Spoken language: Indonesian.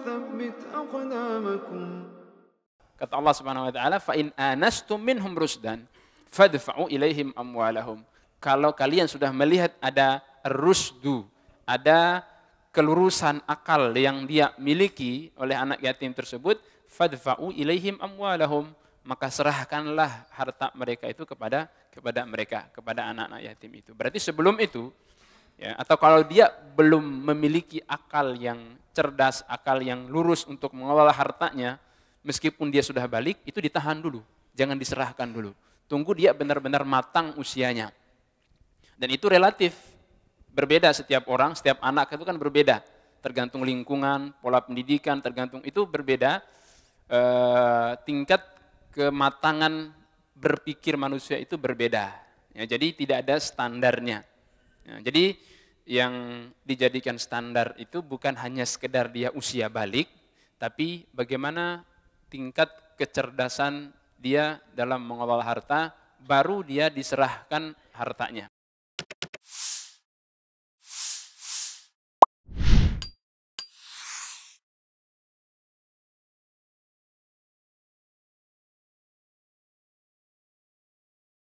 Kata Allah Subhanahu wa taala, "Fa in anastum minhum rusdan fadfa'u ilaihim amwalahum." Kalau kalian sudah melihat ada rusdu, ada kelurusan akal yang dia miliki oleh anak yatim tersebut, fadfa'u ilaihim amwalahum, maka serahkanlah harta mereka itu kepada kepada mereka, kepada anak-anak yatim itu. Berarti sebelum itu ya atau kalau dia belum memiliki akal yang cerdas, akal yang lurus untuk mengelola hartanya, meskipun dia sudah balik, itu ditahan dulu. Jangan diserahkan dulu. Tunggu dia benar-benar matang usianya. Dan itu relatif. Berbeda setiap orang, setiap anak itu kan berbeda. Tergantung lingkungan, pola pendidikan, tergantung itu berbeda. E, tingkat kematangan berpikir manusia itu berbeda. Ya, jadi tidak ada standarnya. Ya, jadi yang dijadikan standar itu bukan hanya sekedar dia usia balik, tapi bagaimana tingkat kecerdasan dia dalam mengelola harta, baru dia diserahkan hartanya.